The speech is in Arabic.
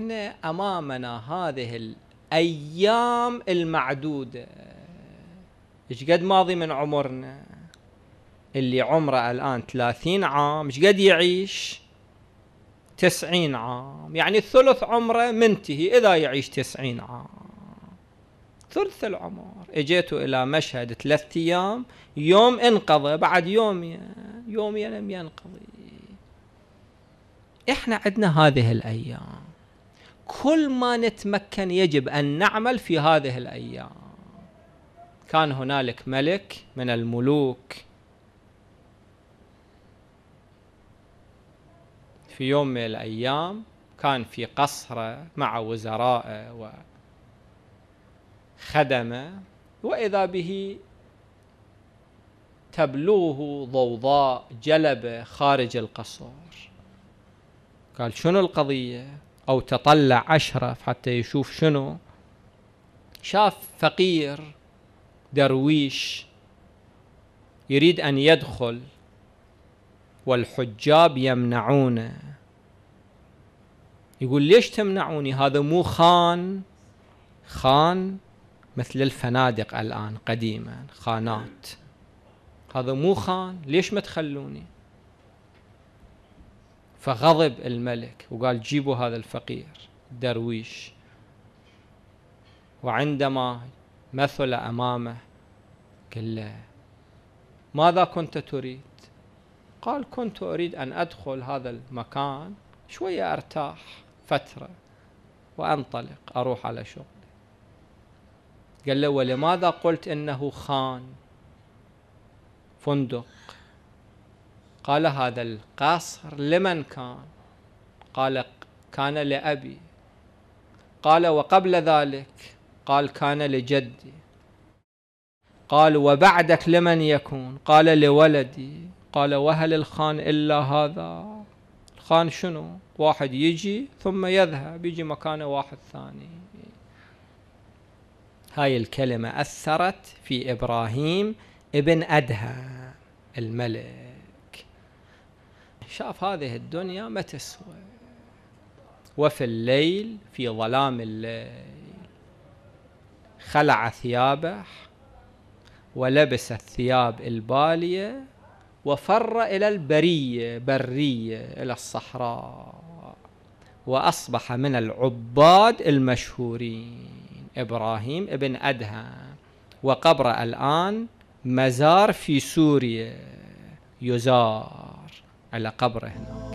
احنا امامنا هذه الايام المعدوده ايش قد ماضي من عمرنا اللي عمره الان 30 عام ايش قد يعيش 90 عام يعني ثلث عمره منتهي اذا يعيش 90 عام ثلث العمر اجيت الى مشهد ثلاثة ايام يوم انقضى بعد يومين يومين لم ينقضي احنا عندنا هذه الايام كل ما نتمكن يجب ان نعمل في هذه الايام كان هنالك ملك من الملوك في يوم من الايام كان في قصره مع وزرائه وخدمه واذا به تبلوه ضوضاء جلبه خارج القصر قال شنو القضيه أو تطلع عشرة حتى يشوف شنو شاف فقير درويش يريد أن يدخل والحجاب يمنعونه يقول ليش تمنعوني هذا مو خان خان مثل الفنادق الآن قديما خانات هذا مو خان ليش ما تخلوني فغضب الملك وقال جيبوا هذا الفقير درويش وعندما مثل امامه قال له ماذا كنت تريد قال كنت اريد ان ادخل هذا المكان شويه ارتاح فتره وانطلق اروح على شغلي قال له ولماذا قلت انه خان فندق قال هذا القصر لمن كان قال كان لأبي قال وقبل ذلك قال كان لجدي قال وبعدك لمن يكون قال لولدي قال وهل الخان إلا هذا الخان شنو واحد يجي ثم يذهب يجي مكانه واحد ثاني هاي الكلمة أثرت في إبراهيم ابن أدهم الملك شاف هذه الدنيا ما تسوى وفي الليل في ظلام الليل خلع ثيابه ولبس الثياب البالية وفر إلى البرية برية إلى الصحراء وأصبح من العباد المشهورين إبراهيم ابن أدهم وقبره الآن مزار في سوريا يزار على قبره